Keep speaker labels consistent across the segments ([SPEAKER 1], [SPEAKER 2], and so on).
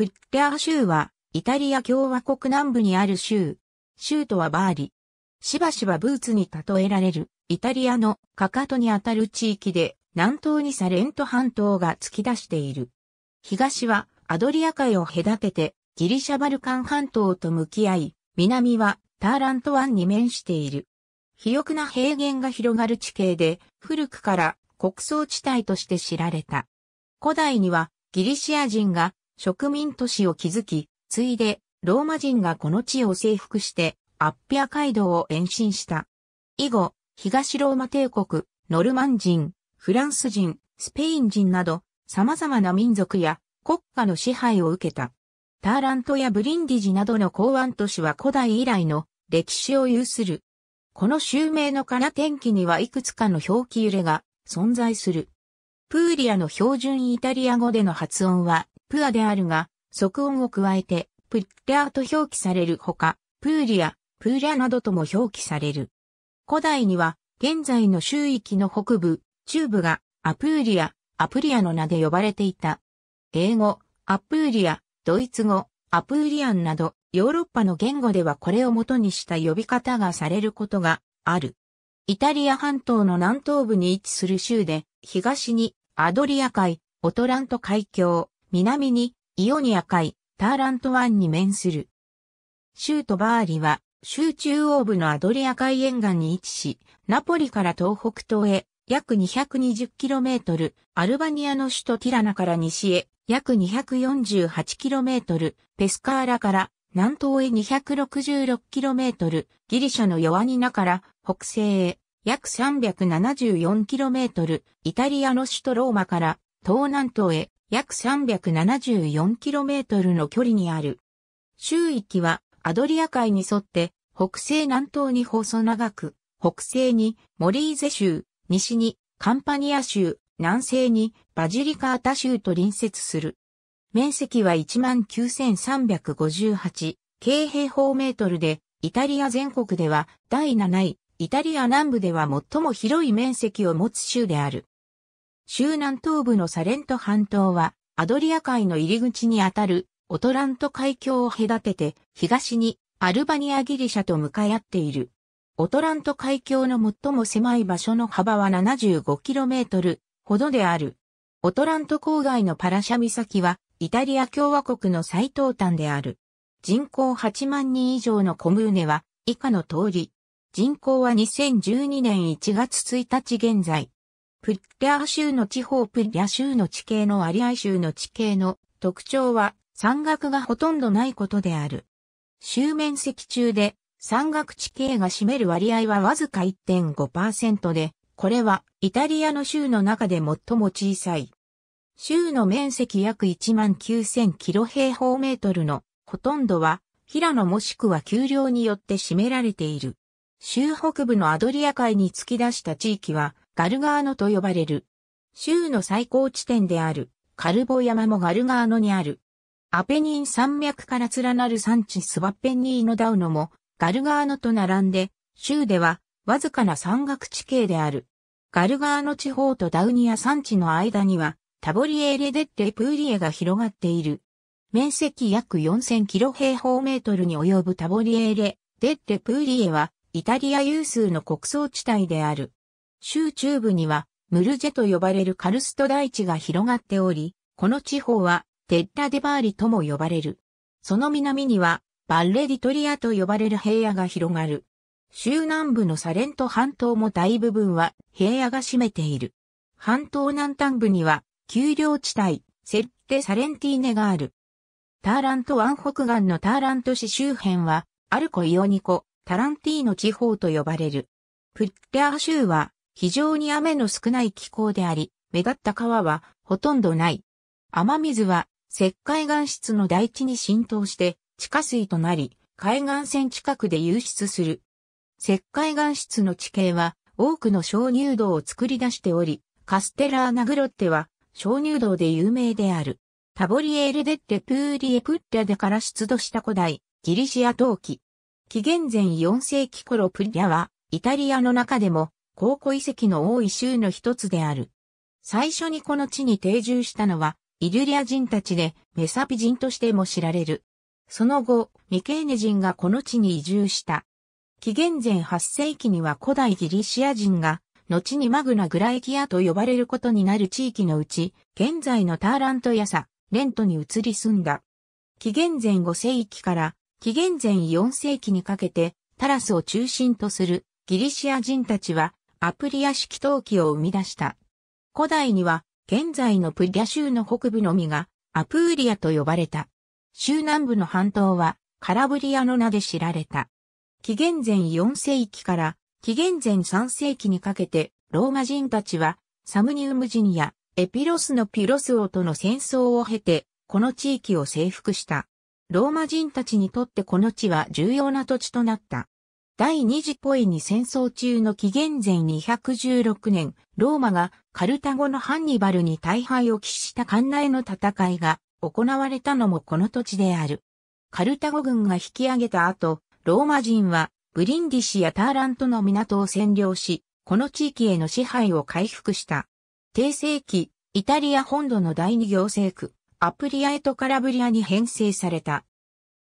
[SPEAKER 1] フッアー州は、イタリア共和国南部にある州。州とはバーリ。しばしばブーツに例えられる、イタリアのかかとにあたる地域で、南東にサレント半島が突き出している。東はアドリア海を隔てて、ギリシャバルカン半島と向き合い、南はターラント湾に面している。肥沃な平原が広がる地形で、古くから穀倉地帯として知られた。古代にはギリシア人が植民都市を築き、ついで、ローマ人がこの地を征服して、アッピア街道を延伸した。以後、東ローマ帝国、ノルマン人、フランス人、スペイン人など、様々な民族や国家の支配を受けた。ターラントやブリンディジなどの港湾都市は古代以来の歴史を有する。この襲名の空天気にはいくつかの表記揺れが存在する。プーリアの標準イタリア語での発音はプアであるが、即音を加えて、プッリアと表記されるほか、プーリア、プーリアなどとも表記される。古代には、現在の周域の北部、中部が、アプーリア、アプリアの名で呼ばれていた。英語、アプーリア、ドイツ語、アプーリアンなど、ヨーロッパの言語ではこれを元にした呼び方がされることがある。イタリア半島の南東部に位置する州で、東にアドリア海、オトラント海峡、南にイオニア海、ターラント湾に面する。州都バーリは、州中央部のアドリア海沿岸に位置し、ナポリから東北東へ約 220km、アルバニアの首都ティラナから西へ約 248km、ペスカーラから南東へ 266km、ギリシャのヨアニナから北西へ約 374km、イタリアの首都ローマから東南東へ約 374km の距離にある。周域はアドリア海に沿って北西南東に細長く、北西にモリーゼ州、西にカンパニア州、南西にバジリカータ州と隣接する。面積は19,358平方メートルで、イタリア全国では第7位、イタリア南部では最も広い面積を持つ州である。州南東部のサレント半島は、アドリア海の入り口にあたるオトラント海峡を隔てて、東にアルバニアギリシャと向かい合っている。オトラント海峡の最も狭い場所の幅は 75km ほどである。オトラント郊外のパラシャ岬は、イタリア共和国の最東端である。人口8万人以上のコムーネは、以下の通り。人口は2012年1月1日現在、プッリャー州の地方プッリャ州の地形の割合州の地形の特徴は山岳がほとんどないことである。州面積中で山岳地形が占める割合はわずか1.5%で、これはイタリアの州の中で最も小さい。州の面積約1万9000キロ平方メートルのほとんどは平野もしくは丘陵によって占められている。州北部のアドリア海に突き出した地域はガルガーノと呼ばれる。州の最高地点であるカルボ山もガルガーノにある。アペニン山脈から連なる山地スバッペニーノダウノもガルガーノと並んで、州ではわずかな山岳地形である。ガルガーノ地方とダウニア山地の間にはタボリエーレデッテプーリエが広がっている。面積約4000キロ平方メートルに及ぶタボリエーレデッテプーリエはイタリア有数の穀倉地帯である。州中部には、ムルジェと呼ばれるカルスト大地が広がっており、この地方は、テッラデバーリとも呼ばれる。その南には、バッレディトリアと呼ばれる平野が広がる。州南部のサレント半島も大部分は平野が占めている。半島南端部には、丘陵地帯、セッテ・サレンティーネがある。ターラント湾北岸のターラント市周辺は、アルコ・イオニコ、タランティーノ地方と呼ばれる。プッテア州は、非常に雨の少ない気候であり、目立った川はほとんどない。雨水は石灰岩質の大地に浸透して地下水となり、海岸線近くで流出する。石灰岩質の地形は多くの鍾乳洞を作り出しており、カステラーナグロッテは鍾乳洞で有名である。タボリエールデッテプーリエプッリャでから出土した古代ギリシア陶器。紀元前4世紀頃プリアはイタリアの中でも考古遺跡の多い州の一つである。最初にこの地に定住したのは、イリュリア人たちで、メサピ人としても知られる。その後、ミケーネ人がこの地に移住した。紀元前8世紀には古代ギリシア人が、後にマグナ・グラエキアと呼ばれることになる地域のうち、現在のターラントヤサ、レントに移り住んだ。紀元前5世紀から紀元前4世紀にかけて、タラスを中心とするギリシア人たちはアプリア式陶器を生み出した。古代には、現在のプリア州の北部のみが、アプーリアと呼ばれた。州南部の半島は、カラブリアの名で知られた。紀元前4世紀から紀元前3世紀にかけて、ローマ人たちは、サムニウム人やエピロスのピロス王との戦争を経て、この地域を征服した。ローマ人たちにとってこの地は重要な土地となった。第二次ポエに戦争中の紀元前216年、ローマがカルタゴのハンニバルに大敗を喫した艦内の戦いが行われたのもこの土地である。カルタゴ軍が引き上げた後、ローマ人はブリンディシやターラントの港を占領し、この地域への支配を回復した。低政期、イタリア本土の第二行政区、アプリアへとカラブリアに編成された。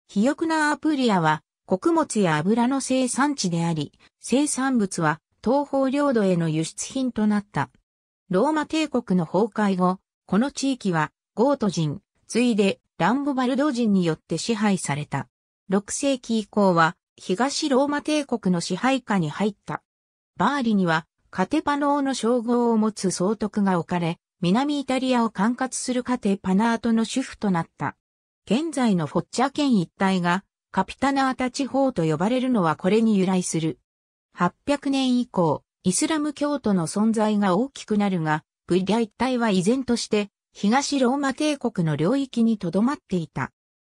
[SPEAKER 1] 肥沃なアプリアは穀物や油の生産地であり、生産物は東方領土への輸出品となった。ローマ帝国の崩壊後、この地域はゴート人、ついでランボバルド人によって支配された。6世紀以降は東ローマ帝国の支配下に入った。バーリにはカテパノーの称号を持つ総督が置かれ、南イタリアを管轄するカテパナートの主婦となった。現在のフォッチャ県一帯がカピタナータ地方と呼ばれるのはこれに由来する。800年以降、イスラム教徒の存在が大きくなるが、ブリア一帯は依然として東ローマ帝国の領域に留まっていた。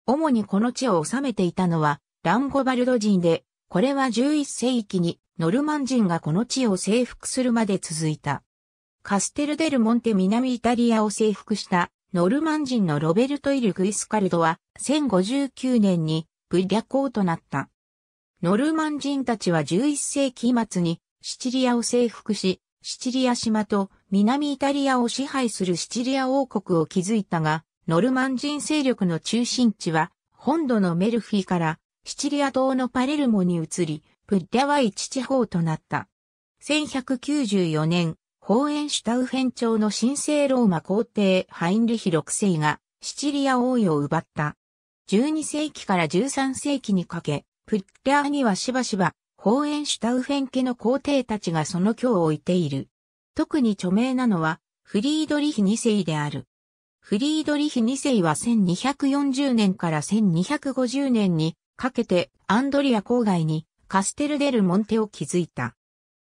[SPEAKER 1] 主にこの地を治めていたのはランゴバルド人で、これは11世紀にノルマン人がこの地を征服するまで続いた。カステルデルモンテ南イタリアを征服したノルマン人のロベルト・イル・グイスカルドは1059年にプ逆行となった。ノルマン人たちは11世紀末にシチリアを征服し、シチリア島と南イタリアを支配するシチリア王国を築いたが、ノルマン人勢力の中心地は本土のメルフィからシチリア島のパレルモに移り、プッリャワイ地地方となった。1194年、ホーエンシュタウフェン朝の神聖ローマ皇帝ハインリヒ6世がシチリア王位を奪った。12世紀から13世紀にかけ、プッラーにはしばしば、ホーエンシュタウフェン家の皇帝たちがその教を置いている。特に著名なのは、フリードリヒ2世である。フリードリヒ2世は1240年から1250年にかけてアンドリア郊外にカステルデルモンテを築いた。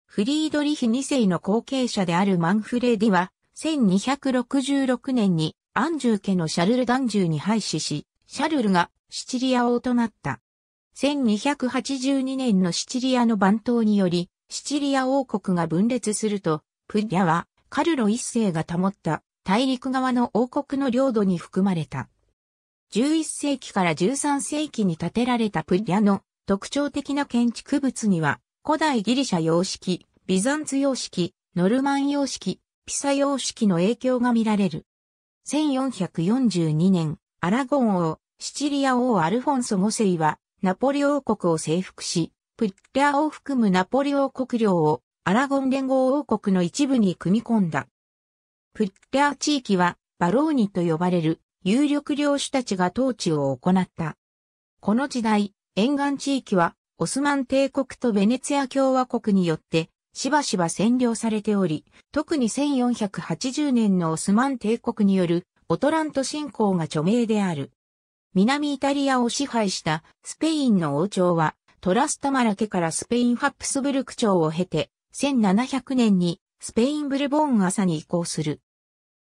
[SPEAKER 1] フリードリヒ2世の後継者であるマンフレーディは1266年にアンジュー家のシャルルダンジューに廃止し、シャルルがシチリア王となった。1282年のシチリアの番頭により、シチリア王国が分裂すると、プリアはカルロ一世が保った大陸側の王国の領土に含まれた。11世紀から13世紀に建てられたプリアの特徴的な建築物には、古代ギリシャ様式、ビザンツ様式、ノルマン様式、ピサ様式の影響が見られる。1442年、アラゴン王、シチリア王アルフォンソ5世は、ナポリ王国を征服し、プッリアを含むナポリ王国領をアラゴン連合王国の一部に組み込んだ。プッリア地域はバローニと呼ばれる有力領主たちが統治を行った。この時代、沿岸地域はオスマン帝国とベネツィア共和国によってしばしば占領されており、特に1480年のオスマン帝国によるオトラント信仰が著名である。南イタリアを支配したスペインの王朝はトラスタマラ家からスペインハプスブルク朝を経て1700年にスペインブルボーン朝に移行する。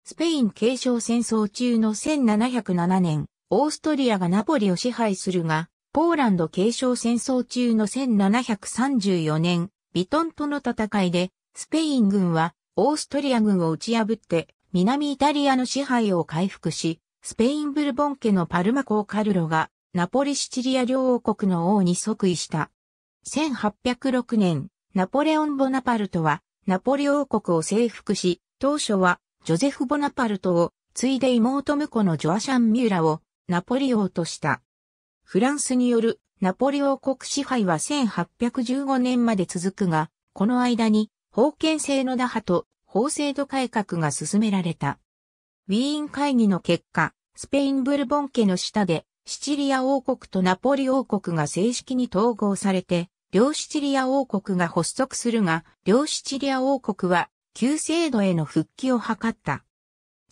[SPEAKER 1] スペイン継承戦争中の1707年、オーストリアがナポリを支配するが、ポーランド継承戦争中の1734年、ビトンとの戦いで、スペイン軍はオーストリア軍を打ち破って南イタリアの支配を回復し、スペインブルボン家のパルマ公カルロが、ナポリシチリア両王国の王に即位した。1806年、ナポレオン・ボナパルトは、ナポリ王国を征服し、当初は、ジョゼフ・ボナパルトを、継いで妹婿のジョアシャン・ミューラを、ナポリ王とした。フランスによる、ナポリ王国支配は1815年まで続くが、この間に、封建制の打破と法制度改革が進められた。ウィーン会議の結果、スペインブルボン家の下で、シチリア王国とナポリ王国が正式に統合されて、両シチリア王国が発足するが、両シチリア王国は旧制度への復帰を図った。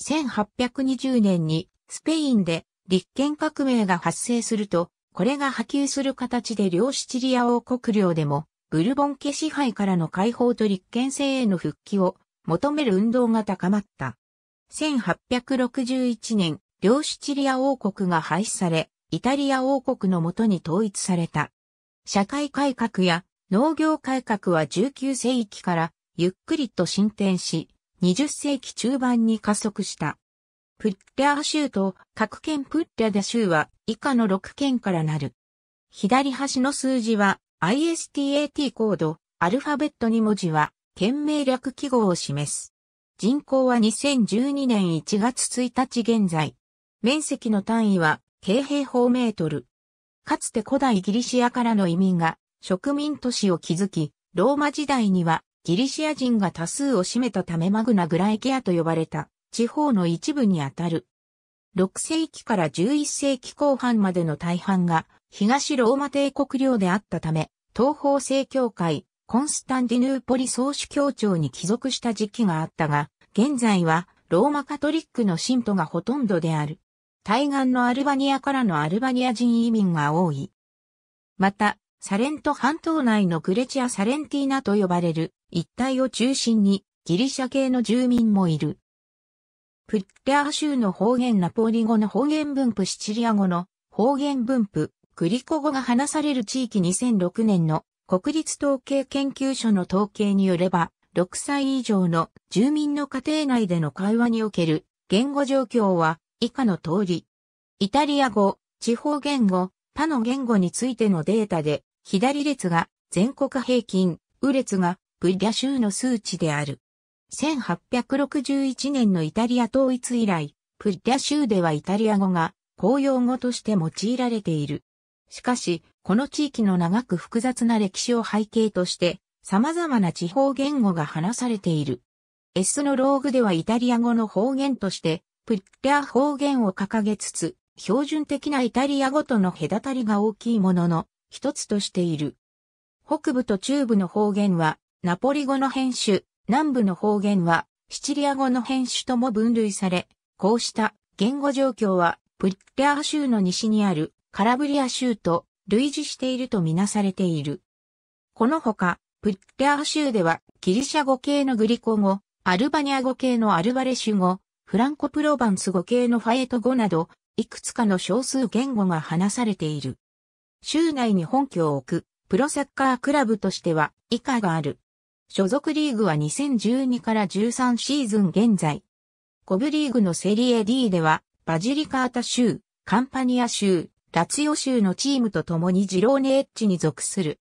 [SPEAKER 1] 1820年にスペインで立憲革命が発生すると、これが波及する形で両シチリア王国領でも、ブルボン家支配からの解放と立憲制への復帰を求める運動が高まった。1861年、両シチリア王国が廃止され、イタリア王国のもとに統一された。社会改革や農業改革は19世紀からゆっくりと進展し、20世紀中盤に加速した。プッリャー州と各県プッリャダ州は以下の6県からなる。左端の数字は ISTAT コード、アルファベットに文字は県名略記号を示す。人口は2012年1月1日現在。面積の単位は、京平方メートル。かつて古代ギリシアからの移民が植民都市を築き、ローマ時代にはギリシア人が多数を占めたためマグナ・グライケアと呼ばれた地方の一部にあたる。6世紀から11世紀後半までの大半が東ローマ帝国領であったため、東方正教会、コンスタンディヌーポリ総主教庁に帰属した時期があったが、現在はローマカトリックの信徒がほとんどである。対岸のアルバニアからのアルバニア人移民が多い。また、サレント半島内のクレチア・サレンティーナと呼ばれる一帯を中心にギリシャ系の住民もいる。プッテア州の方言ナポリ語の方言分布シチリア語の方言分布グリコ語が話される地域2006年の国立統計研究所の統計によれば、6歳以上の住民の家庭内での会話における言語状況は以下の通り。イタリア語、地方言語、他の言語についてのデータで、左列が全国平均、右列がプリア州の数値である。1861年のイタリア統一以来、プリア州ではイタリア語が公用語として用いられている。しかし、この地域の長く複雑な歴史を背景として、様々な地方言語が話されている。エスノローグではイタリア語の方言として、プッテア方言を掲げつつ、標準的なイタリア語との隔たりが大きいものの、一つとしている。北部と中部の方言は、ナポリ語の編種、南部の方言は、シチリア語の編種とも分類され、こうした言語状況は、プッリア州の西にあるカラブリア州と類似しているとみなされている。このほか、プッリアー州では、ギリシャ語系のグリコ語、アルバニア語系のアルバレシュ語、フランコプロバンス語系のファエト語など、いくつかの少数言語が話されている。州内に本拠を置く、プロサッカークラブとしては、以下がある。所属リーグは2012から13シーズン現在。コブリーグのセリエ D では、バジリカータ州、カンパニア州、ラツヨ州のチームと共にジローネエッジに属する。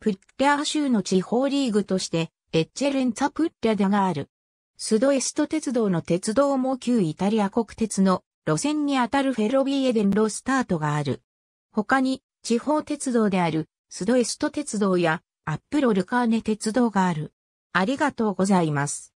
[SPEAKER 1] プッリャー州の地方リーグとして、エッチェレンツァプッリャダがある。スドエスト鉄道の鉄道も旧イタリア国鉄の路線にあたるフェロビエデンロスタートがある。他に地方鉄道であるスドエスト鉄道やアップロルカーネ鉄道がある。ありがとうございます。